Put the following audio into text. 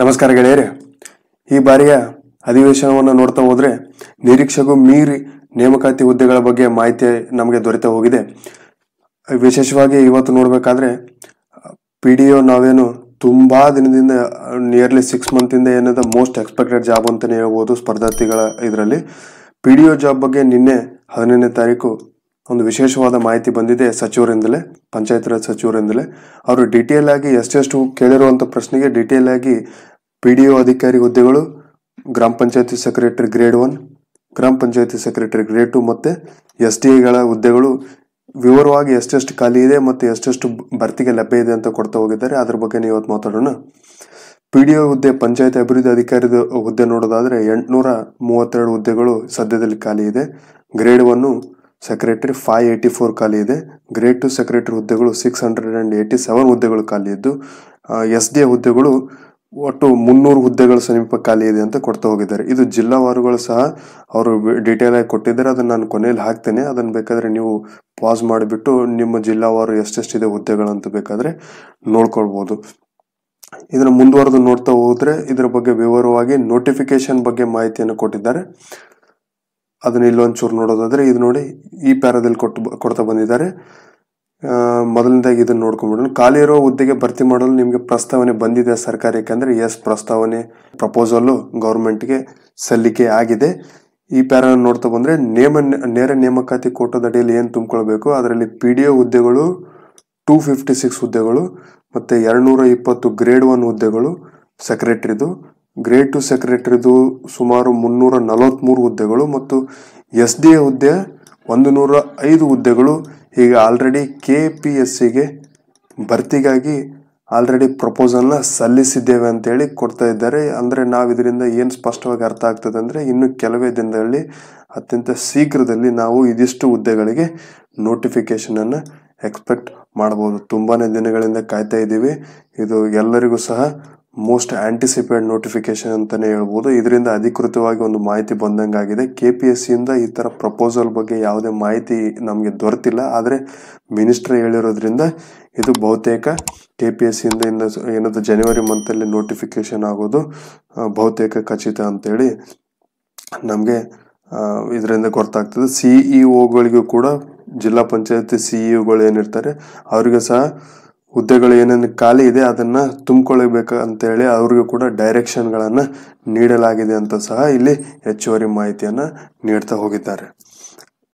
ನಮಸ್ಕಾರ ಗೆಳೆಯರೆ ಈ ಬಾರಿಯ ಅಧಿವೇಶನವನ್ನು ನೋಡ್ತಾ ಹೋದರೆ ನಿರೀಕ್ಷೆಗೂ ಮೀರಿ ನೇಮಕಾತಿ ಹುದ್ದೆಗಳ ಬಗ್ಗೆ ಮಾಹಿತಿ ನಮಗೆ ದೊರೆತ ಹೋಗಿದೆ ವಿಶೇಷವಾಗಿ ಇವತ್ತು ನೋಡಬೇಕಾದ್ರೆ ಪಿ ಡಿ ಒ ನಾವೇನು ತುಂಬ ದಿನದಿಂದ ನಿಯರ್ಲಿ ಸಿಕ್ಸ್ ಮಂತಿಂದ ಏನಾದ ಮೋಸ್ಟ್ ಎಕ್ಸ್ಪೆಕ್ಟೆಡ್ ಜಾಬ್ ಅಂತಲೇ ಹೇಳ್ಬೋದು ಸ್ಪರ್ಧಾರ್ಥಿಗಳ ಇದರಲ್ಲಿ ಪಿ ಡಿ ಒ ಜಾಬ್ ಬಗ್ಗೆ ನಿನ್ನೆ ಹದಿನೈದನೇ ತಾರೀಕು ಒಂದು ವಿಶೇಷವಾದ ಮಾಹಿತಿ ಬಂದಿದೆ ಸಚಿವರಿಂದಲೇ ಪಂಚಾಯತ್ ರಾಜ್ ಸಚಿವರಿಂದಲೇ ಅವರು ಡಿಟೇಲ್ ಆಗಿ ಎಷ್ಟೆಷ್ಟು ಕೇಳಿರುವಂಥ ಪ್ರಶ್ನೆಗೆ ಡಿಟೇಲ್ ಆಗಿ ಪಿ ಡಿ ಒ ಅಧಿಕಾರಿ ಹುದ್ದೆಗಳು ಗ್ರಾಮ ಪಂಚಾಯತಿ ಸೆಕ್ರೆಟರಿ ಗ್ರೇಡ್ ಒನ್ ಗ್ರಾಮ ಪಂಚಾಯತಿ ಸೆಕ್ರೆಟರಿ ಗ್ರೇಡ್ ಟು ಮತ್ತು ಎಸ್ ಟಿ ಹುದ್ದೆಗಳು ವಿವರವಾಗಿ ಎಷ್ಟೆಷ್ಟು ಖಾಲಿ ಇದೆ ಮತ್ತು ಎಷ್ಟೆಷ್ಟು ಭರ್ತಿಗೆ ಲಭ್ಯ ಇದೆ ಅಂತ ಕೊಡ್ತಾ ಹೋಗಿದ್ದಾರೆ ಅದ್ರ ಬಗ್ಗೆ ನೀವು ಇವತ್ತು ಮಾತಾಡೋಣ ಪಿ ಡಿ ಒ ಹುದ್ದೆ ಪಂಚಾಯತ್ ಅಭಿವೃದ್ಧಿ ಅಧಿಕಾರಿ ಹುದ್ದೆ ನೋಡೋದಾದರೆ ಎಂಟುನೂರ ಮೂವತ್ತೆರಡು ಹುದ್ದೆಗಳು ಸದ್ಯದಲ್ಲಿ ಖಾಲಿ ಇದೆ grade one secretary five eighty four ಖಾಲಿ ಇದೆ ಗ್ರೇಡ್ ಟು ಸೆಕ್ರೆಟರಿ ಹುದ್ದೆಗಳು six hundred and eighty seven ಹುದ್ದೆಗಳು ಖಾಲಿ ಇದ್ದು ಎಸ್ ಡಿ ಎ ಹುದ್ದೆಗಳು ಒಟ್ಟು ಮುನ್ನೂರು ಹುದ್ದೆಗಳ ಸಮೀಪ ಖಾಲಿ ಇದೆ ಅಂತ ಕೊಡ್ತಾ ಹೋಗಿದ್ದಾರೆ ಇದು ಜಿಲ್ಲಾವಾರುಗಳು ಸಹ ಅವರು ಡೀಟೇಲ್ ಆಗಿ ಕೊಟ್ಟಿದ್ದಾರೆ ಅದನ್ನು ನಾನು ಕೊನೆಯಲ್ಲಿ ಹಾಕ್ತೇನೆ ಅದನ್ನು ಬೇಕಾದರೆ ನೀವು ಪಾಸ್ ಮಾಡಿಬಿಟ್ಟು ನಿಮ್ಮ ಜಿಲ್ಲಾವಾರು ಎಷ್ಟೆಷ್ಟಿದೆ ಹುದ್ದೆಗಳಂತ ಬೇಕಾದರೆ ನೋಡ್ಕೊಳ್ಬೋದು ಇದನ್ನು ಮುಂದುವರೆದು ನೋಡ್ತಾ ಹೋದರೆ ಇದರ ಬಗ್ಗೆ ವಿವರವಾಗಿ ನೋಟಿಫಿಕೇಶನ್ ಬಗ್ಗೆ ಮಾಹಿತಿಯನ್ನು ಕೊಟ್ಟಿದ್ದಾರೆ ಅದನ್ನ ಇಲ್ಲೊಂಚೂರು ನೋಡೋದಾದ್ರೆ ಇದು ನೋಡಿ ಈ ಪ್ಯಾರಾದಲ್ಲಿ ಕೊಟ್ಟು ಕೊಡ್ತಾ ಬಂದಿದ್ದಾರೆ ಮೊದಲನೇದಾಗಿ ಇದನ್ನು ನೋಡ್ಕೊಂಡ್ಬಿಡೋಣ ಖಾಲಿ ಇರೋ ಹುದ್ದೆಗೆ ಭರ್ತಿ ಮಾಡಲು ನಿಮಗೆ ಪ್ರಸ್ತಾವನೆ ಬಂದಿದೆ ಸರ್ಕಾರ ಯಾಕಂದ್ರೆ ಎಸ್ ಪ್ರಸ್ತಾವನೆ ಪ್ರಪೋಸಲ್ಲು ಗೌರ್ಮೆಂಟ್ಗೆ ಸಲ್ಲಿಕೆ ಆಗಿದೆ ಈ ಪ್ಯಾರ ನೋಡ್ತಾ ಬಂದ್ರೆ ನೇಮ ನೇರ ನೇಮಕಾತಿ ಕೋಟದ ಅಡಿಯಲ್ಲಿ ಏನು ತುಂಬಿಕೊಳ್ಬೇಕು ಅದರಲ್ಲಿ ಪಿ ಡಿ ಒ ಹುದ್ದೆಗಳು ಟೂ ಫಿಫ್ಟಿ ಸಿಕ್ಸ್ ಹುದ್ದೆಗಳು ಮತ್ತು ನೂರ ಇಪ್ಪತ್ತು ಗ್ರೇಡ್ ಒನ್ ಹುದ್ದೆಗಳು ಸೆಕ್ರೆಟ್ರಿದು ಗ್ರೇಡ್ ಟು ಸೆಕ್ರೆಟರಿದು ಸುಮಾರು ಮುನ್ನೂರ ನಲವತ್ತ್ಮೂರು ಹುದ್ದೆಗಳು ಮತ್ತು ಎಸ್ ಡಿ ಎ ಹುದ್ದೆ ಒಂದು ನೂರ ಐದು ಹುದ್ದೆಗಳು ಈಗ ಆಲ್ರೆಡಿ ಕೆ ಪಿ ಎಸ್ ಸಿಗೆ ಭರ್ತಿಗಾಗಿ ಆಲ್ರೆಡಿ ಪ್ರಪೋಸಲ್ನ ಸಲ್ಲಿಸಿದ್ದೇವೆ ಅಂತೇಳಿ ಕೊಡ್ತಾ ಇದ್ದಾರೆ ಅಂದರೆ ನಾವು ಇದರಿಂದ ಏನು ಸ್ಪಷ್ಟವಾಗಿ ಅರ್ಥ ಆಗ್ತದೆ ಅಂದರೆ ಇನ್ನು ಕೆಲವೇ ದಿನದಲ್ಲಿ ಅತ್ಯಂತ ಶೀಘ್ರದಲ್ಲಿ ನಾವು ಇದಿಷ್ಟು ಹುದ್ದೆಗಳಿಗೆ ನೋಟಿಫಿಕೇಷನನ್ನು ಎಕ್ಸ್ಪೆಕ್ಟ್ ಮಾಡ್ಬೋದು ತುಂಬಾ ದಿನಗಳಿಂದ ಕಾಯ್ತಾ ಇದ್ದೀವಿ ಇದು ಎಲ್ಲರಿಗೂ ಸಹ ಮೋಸ್ಟ್ ಆಂಟಿಸಿಪೇಟ್ ನೋಟಿಫಿಕೇಶನ್ ಅಂತಲೇ ಹೇಳ್ಬೋದು ಇದರಿಂದ ಅಧಿಕೃತವಾಗಿ ಒಂದು ಮಾಹಿತಿ ಬಂದಂಗಾಗಿದೆ ಕೆ ಪಿ ಎಸ್ ಸಿಯಿಂದ ಈ ಥರ ಪ್ರಪೋಸಲ್ ಬಗ್ಗೆ ಯಾವುದೇ ಮಾಹಿತಿ ನಮಗೆ ದೊರೆತಿಲ್ಲ ಆದರೆ ಮಿನಿಸ್ಟ್ರ್ ಹೇಳಿರೋದ್ರಿಂದ ಇದು ಬಹುತೇಕ ಕೆ ಪಿ ಎಸ್ ಸಿಯಿಂದ ಇಂದ ಏನಾದ್ರು ಜನವರಿ ಮಂತಲ್ಲಿ ನೋಟಿಫಿಕೇಶನ್ ಆಗೋದು ಬಹುತೇಕ ಖಚಿತ ಅಂತೇಳಿ ನಮಗೆ ಇದರಿಂದ ಗೊತ್ತಾಗ್ತದೆ ಸಿಇಒಗಳಿಗೂ e ಕೂಡ ಜಿಲ್ಲಾ ಪಂಚಾಯತಿ ಸಿಇಒಗಳು e ಏನಿರ್ತಾರೆ ಅವ್ರಿಗೂ ಸಹ ಹುದ್ದೆಗಳು ಏನೇನು ಖಾಲಿ ಇದೆ ಅದನ್ನು ತುಂಬಿಕೊಳ್ಳಬೇಕು ಅಂತೇಳಿ ಅವ್ರಿಗೂ ಕೂಡ ಡೈರೆಕ್ಷನ್ಗಳನ್ನು ನೀಡಲಾಗಿದೆ ಅಂತ ಸಹ ಇಲ್ಲಿ ಹೆಚ್ಚುವರಿ ಮಾಹಿತಿಯನ್ನು ನೀಡ್ತಾ ಹೋಗಿದ್ದಾರೆ